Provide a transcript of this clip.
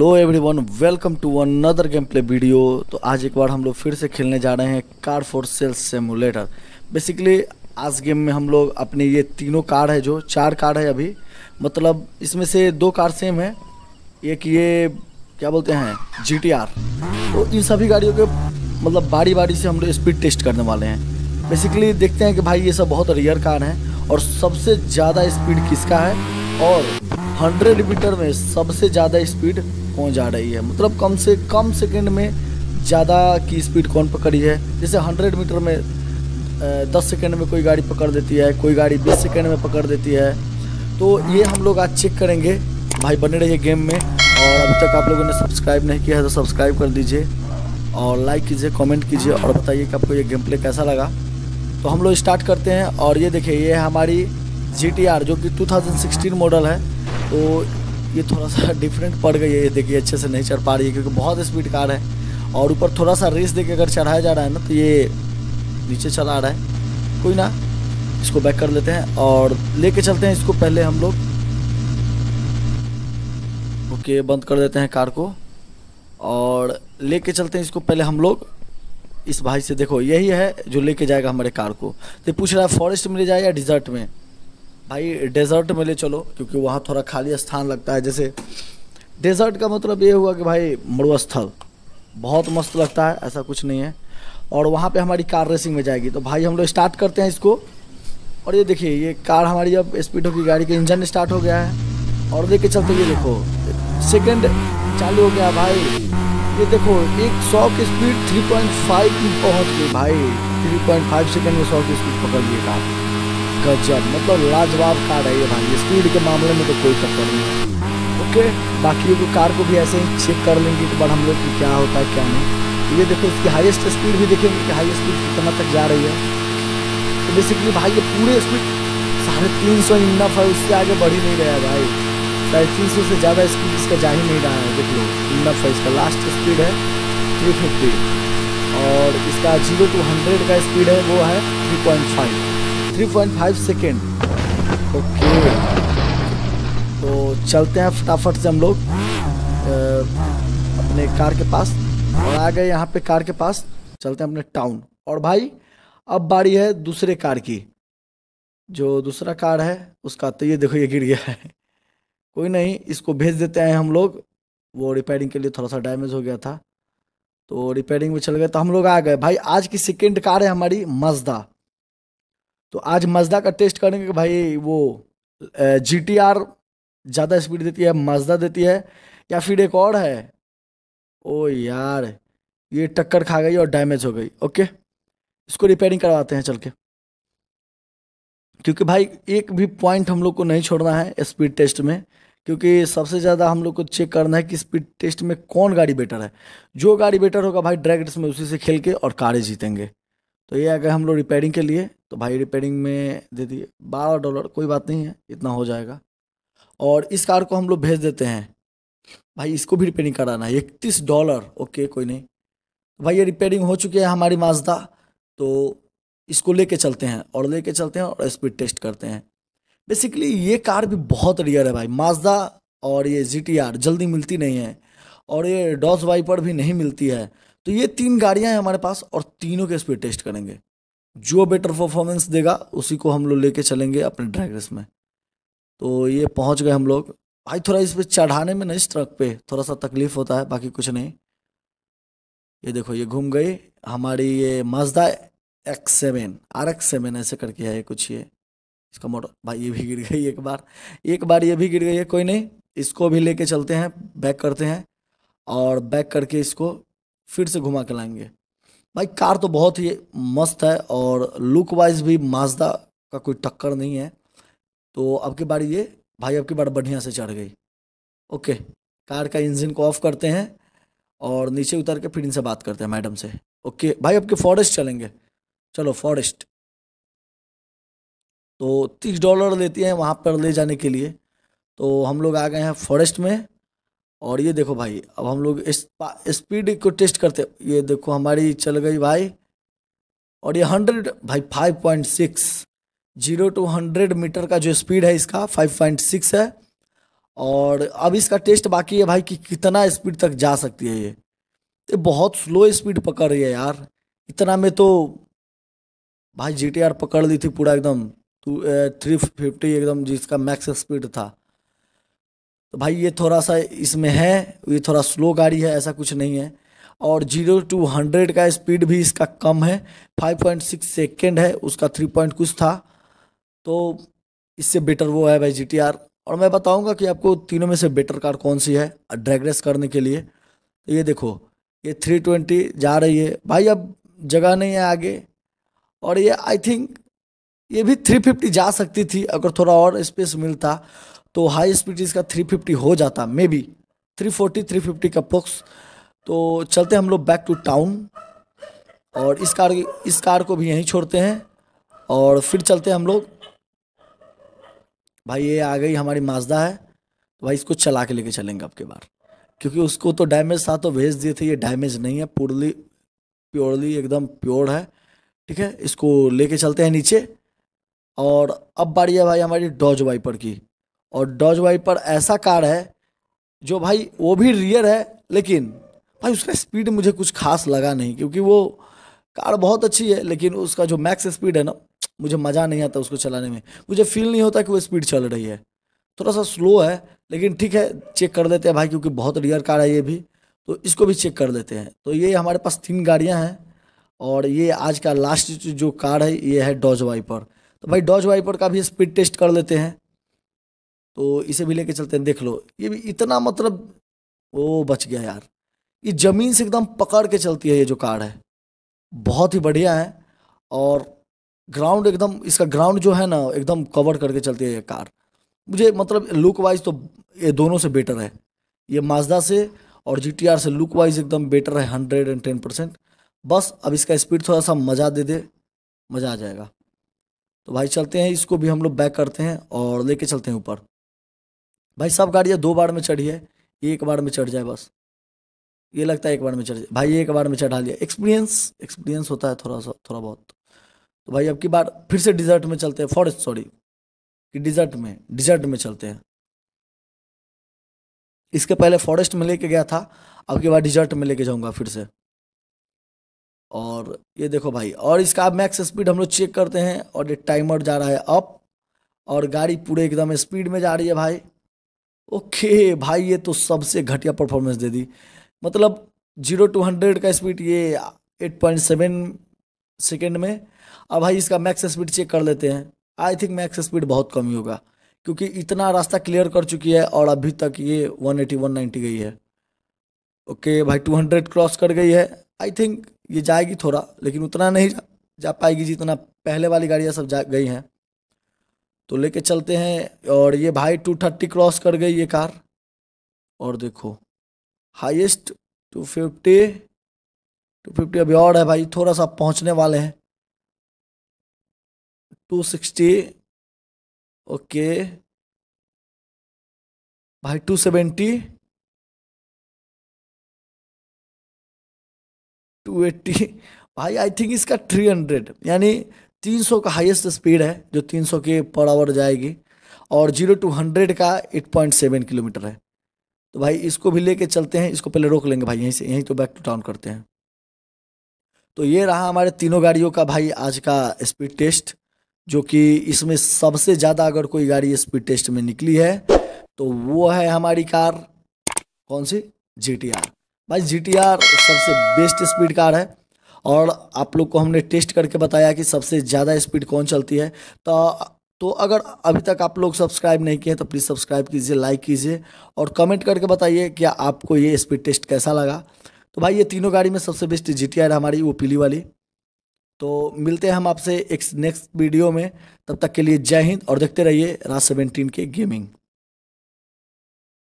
hello everyone welcome to another game play video तो आज एक बार हम लोग फिर से खेलने जा रहे हैं car for sale simulator basically आज गेम में हम लोग अपने ये तीनों कार है जो चार कार है अभी मतलब इसमें से दो कार सेम है एक ये क्या बोलते हैं जी तो इन सभी गाड़ियों के मतलब बारी बारी से हम लोग स्पीड टेस्ट करने वाले हैं बेसिकली देखते हैं कि भाई ये सब बहुत रेयर कार हैं और सबसे ज़्यादा स्पीड किसका है और 100 मीटर में सबसे ज़्यादा स्पीड पहुंचा रही है मतलब कम से कम सेकंड में ज़्यादा की स्पीड कौन पकड़ी है जैसे 100 मीटर में दस सेकेंड में कोई गाड़ी पकड़ देती है कोई गाड़ी बीस सेकेंड में पकड़ देती है तो ये हम लोग आज चेक करेंगे भाई बने रहिए गेम में और अभी तक आप लोगों ने सब्सक्राइब नहीं किया है तो सब्सक्राइब कर दीजिए और लाइक कीजिए कमेंट कीजिए और बताइए कि आपको ये गेम प्ले कैसा लगा तो हम लोग स्टार्ट करते हैं और ये देखिए ये हमारी जी जो कि 2016 मॉडल है तो ये थोड़ा सा डिफरेंट पड़ गई है ये देखिए अच्छे से नहीं चढ़ पा रही है क्योंकि बहुत स्पीड कार है और ऊपर थोड़ा सा रेस देके अगर चढ़ाया जा रहा है ना तो ये नीचे चला रहा है कोई ना इसको बैक कर लेते हैं और लेके चलते हैं इसको पहले हम लोग ओके बंद कर देते हैं कार को और लेके चलते हैं इसको पहले हम लोग इस भाई से देखो यही है जो लेके जाएगा हमारे कार को तो पूछ रहा है फॉरेस्ट में ले जाए या डिजर्ट में भाई डेजर्ट में ले चलो क्योंकि वहाँ थोड़ा खाली स्थान लगता है जैसे डेजर्ट का मतलब ये हुआ कि भाई मरुस्थल बहुत मस्त लगता है ऐसा कुछ नहीं है और वहाँ पे हमारी कार रेसिंग में जाएगी तो भाई हम लोग स्टार्ट करते हैं इसको और ये देखिए ये कार हमारी अब स्पीड होगी गाड़ी का इंजन स्टार्ट हो गया है और देख के चलते ये देखो सेकेंड चालू हो गया भाई ये देखो एक सौ की स्पीड 3.5 की पहुंच गई भाई 3.5 सेकंड में सौ की स्पीड पकड़ कार गजब मतलब लाजवाब कार है ये भाई स्पीड के मामले में तो कोई चक्कर नहीं ओके बाकी तो कार को भी ऐसे ही चेक कर लेंगे एक बार हम लोग की क्या होता है क्या नहीं तो ये देखो इसकी हाईएस्ट स्पीड भी देखेंगे कि हाई स्पीड कितना तक जा रही है तो बेसिकली भाई ये पूरे स्पीड साढ़े तीन सौ इनफ है उससे आगे बढ़ ही नहीं रहा है भाई साढ़े तीन सौ से ज़्यादा स्पीड इसका जा ही नहीं रहा है देख लो इनफ है इसका लास्ट स्पीड है थ्री फिफ्टी और इसका जीरो टू हंड्रेड का स्पीड है वो है three point five 3.5 second okay तो चलते हैं फटाफट से हम लोग अपने कार के पास और आ गए यहाँ पे कार के पास चलते हैं अपने टाउन और भाई अब बारी है दूसरे कार की जो दूसरा कार है उसका तो ये देखो ये गिर गया है कोई नहीं इसको भेज देते हैं हम लोग वो रिपेयरिंग के लिए थोड़ा सा डैमेज हो गया था तो रिपेयरिंग में चल गए तो हम लोग आ गए भाई आज की सेकेंड कार है हमारी मजदा तो आज मजदा का टेस्ट करेंगे कि भाई वो जी टी आर ज़्यादा स्पीड देती है मजदा देती है या फिर एक और है ओ यार ये टक्कर खा गई और डैमेज हो गई ओके इसको रिपेयरिंग करवाते हैं चल के क्योंकि भाई एक भी पॉइंट हम लोग को नहीं छोड़ना है स्पीड टेस्ट में क्योंकि सबसे ज़्यादा हम लोग को चेक करना है कि स्पीड टेस्ट में कौन गाड़ी बेटर है जो गाड़ी बेटर होगा भाई ड्रैग रेस में उसी से खेल के और कारें जीतेंगे तो ये आ गए हम लोग रिपेयरिंग के लिए तो भाई रिपेयरिंग में दे दिए बारह डॉलर कोई बात नहीं है इतना हो जाएगा और इस कार को हम लोग भेज देते हैं भाई इसको भी रिपेयरिंग कराना है इकतीस डॉलर ओके कोई नहीं तो भाई ये रिपेयरिंग हो चुकी है हमारी माजदा तो इसको लेके चलते हैं और लेके चलते हैं और स्पीड टेस्ट करते हैं बेसिकली ये कार भी बहुत रियर है भाई माजदा और ये जी जल्दी मिलती नहीं है और ये डॉस वाइपर भी नहीं मिलती है तो ये तीन गाड़ियाँ हैं हमारे पास और तीनों के स्पीड टेस्ट करेंगे जो बेटर परफॉर्मेंस देगा उसी को हम लोग लेके चलेंगे अपने ड्रैग रेस में तो ये पहुँच गए हम लोग भाई थोड़ा इस पर चढ़ाने में ना इस ट्रक पे थोड़ा सा तकलीफ होता है बाकी कुछ नहीं ये देखो ये घूम गई हमारी ये Mazda X seven R X seven ऐसे करके है कुछ ये इसका मोटर भाई ये भी गिर गई एक बार एक बार ये भी गिर गई है कोई नहीं इसको भी लेके चलते हैं बैक करते हैं और बैक करके इसको फिर से घुमा के लाएंगे भाई कार तो बहुत ही मस्त है और लुक वाइज भी माजदा का कोई टक्कर नहीं है तो आपकी बार ये भाई आपकी बार बढ़िया से चढ़ गई ओके कार का इंजन को ऑफ करते हैं और नीचे उतर के फिर इनसे बात करते हैं मैडम से ओके भाई के फॉरेस्ट चलेंगे चलो फॉरेस्ट तो तीस डॉलर लेती हैं वहाँ पर ले जाने के लिए तो हम लोग आ गए हैं फॉरेस्ट में और ये देखो भाई अब हम लोग स्पीड को टेस्ट करते ये देखो हमारी चल गई भाई और ये हंड्रेड भाई five point six zero to hundred metre का जो स्पीड है इसका फाइव पॉइंट सिक्स है और अब इसका टेस्ट बाकी है भाई कि कितना स्पीड तक जा सकती है ये ये बहुत स्लो स्पीड पकड़ रही है यार इतना में तो भाई जी पकड़ ली थी पूरा एकदम टू थ्री फिफ्टी एकदम जिसका मैक्स स्पीड था तो भाई ये थोड़ा सा इसमें है ये थोड़ा स्लो गाड़ी है ऐसा कुछ नहीं है और जीरो टू हंड्रेड का स्पीड भी इसका कम है फाइव पॉइंट सिक्स सेकेंड है उसका थ्री पॉइंट कुछ था तो इससे बेटर वो है भाई जी टी आर और मैं बताऊंगा कि आपको तीनों में से बेटर कार कौन सी है ड्रैग रेस करने के लिए तो ये देखो ये थ्री ट्वेंटी जा रही है भाई अब जगह नहीं है आगे और ये आई थिंक ये भी थ्री फिफ्टी जा सकती थी अगर थोड़ा और स्पेस मिलता तो हाई स्पीड इसका 350 हो जाता मे बी 340 350 का पोक्स तो चलते हम लोग बैक टू टाउन और इस कार इस कार को भी यहीं छोड़ते हैं और फिर चलते हम लोग भाई ये आ गई हमारी माजदा है तो भाई इसको चला के लेके चलेंगे आपके बार क्योंकि उसको तो डैमेज था तो भेज दिए थे ये डैमेज नहीं है पूरली प्योरली एकदम प्योर है ठीक है इसको लेके चलते हैं नीचे और अब बारी है भाई हमारी डॉज वाइपर की और डॉज वाइपर ऐसा कार है जो भाई वो भी रियर है लेकिन भाई उसका स्पीड मुझे कुछ खास लगा नहीं क्योंकि वो कार बहुत अच्छी है लेकिन उसका जो मैक्स स्पीड है ना मुझे मज़ा नहीं आता उसको चलाने में मुझे फील नहीं होता कि वो स्पीड चल रही है थोड़ा सा स्लो है लेकिन ठीक है चेक कर लेते हैं भाई क्योंकि बहुत रियर कार है ये भी तो इसको भी चेक कर लेते हैं तो ये हमारे पास तीन गाड़ियाँ हैं और ये आज का लास्ट जो कार है ये है डॉज वाइपर तो भाई डॉज वाइपर का भी स्पीड टेस्ट कर लेते हैं तो इसे भी लेके चलते हैं देख लो ये भी इतना मतलब ओ बच गया यार ये ज़मीन से एकदम पकड़ के चलती है ये जो कार है बहुत ही बढ़िया है और ग्राउंड एकदम इसका ग्राउंड जो है ना एकदम कवर करके चलती है ये कार मुझे मतलब लुक वाइज तो ये दोनों से बेटर है ये माजदा से और जी से लुक वाइज एकदम बेटर है हंड्रेड एंड टेन परसेंट बस अब इसका स्पीड थोड़ा सा मज़ा दे दे मज़ा आ जाएगा तो भाई चलते हैं इसको भी हम लोग बैक करते हैं और लेके चलते हैं ऊपर भाई सब गाड़ियाँ दो बार में चढ़ी है एक बार में चढ़ जाए बस ये लगता है एक बार में चढ़ जाए भाई एक बार में चढ़ा लिया एक्सपीरियंस एक्सपीरियंस होता है थोड़ा सा थोड़ा बहुत तो भाई अब की बार फिर से डिजर्ट में चलते हैं फॉरेस्ट सॉरी कि डिजर्ट में डिजर्ट में चलते हैं इसके पहले फॉरेस्ट में लेके गया था अब की बार डिजर्ट में लेके जाऊंगा फिर से और ये देखो भाई और इसका मैक्स स्पीड हम लोग चेक करते हैं और टाइमर जा रहा है अप और गाड़ी पूरे एकदम स्पीड में जा रही है भाई ओके भाई ये तो सबसे घटिया परफॉर्मेंस दे दी मतलब जीरो टू हंड्रेड का स्पीड ये एट पॉइंट सेवन सेकेंड में अब भाई इसका मैक्स स्पीड चेक कर लेते हैं आई थिंक मैक्स स्पीड बहुत कम ही होगा क्योंकि इतना रास्ता क्लियर कर चुकी है और अभी तक ये वन एटी वन नाइन्टी गई है ओके भाई टू हंड्रेड क्रॉस कर गई है आई थिंक ये जाएगी थोड़ा लेकिन उतना नहीं जा, जा पाएगी जितना पहले वाली गाड़ियाँ सब जा गई हैं तो लेके चलते हैं और ये भाई टू थर्टी क्रॉस कर गई ये कार और देखो highest two fifty two fifty अभी और है भाई थोड़ा सा पहुंचने वाले हैं टू सिक्सटी ओके भाई टू सेवेंटी टू एट्टी भाई आई थिंक इसका थ्री हंड्रेड यानी 300 का हाईएस्ट स्पीड है जो 300 के पर आवर जाएगी और जीरो टू हंड्रेड का 8.7 किलोमीटर है तो भाई इसको भी लेके चलते हैं इसको पहले रोक लेंगे भाई यहीं से यहीं तो बैक टू टाउन करते हैं तो ये रहा हमारे तीनों गाड़ियों का भाई आज का स्पीड टेस्ट जो कि इसमें सबसे ज़्यादा अगर कोई गाड़ी स्पीड टेस्ट में निकली है तो वो है हमारी कार कौन सी जी टी आर भाई जी टी आर सबसे बेस्ट स्पीड कार है और आप लोग को हमने टेस्ट करके बताया कि सबसे ज़्यादा स्पीड कौन चलती है तो तो अगर अभी तक आप लोग सब्सक्राइब नहीं किए तो प्लीज़ सब्सक्राइब कीजिए लाइक कीजिए और कमेंट करके बताइए कि आपको ये स्पीड टेस्ट कैसा लगा तो भाई ये तीनों गाड़ी में सबसे बेस्ट जी टी हमारी वो पीली वाली तो मिलते हैं हम आपसे एक नेक्स्ट वीडियो में तब तक के लिए जय हिंद और देखते रहिए राज सेवेंटीन के गेमिंग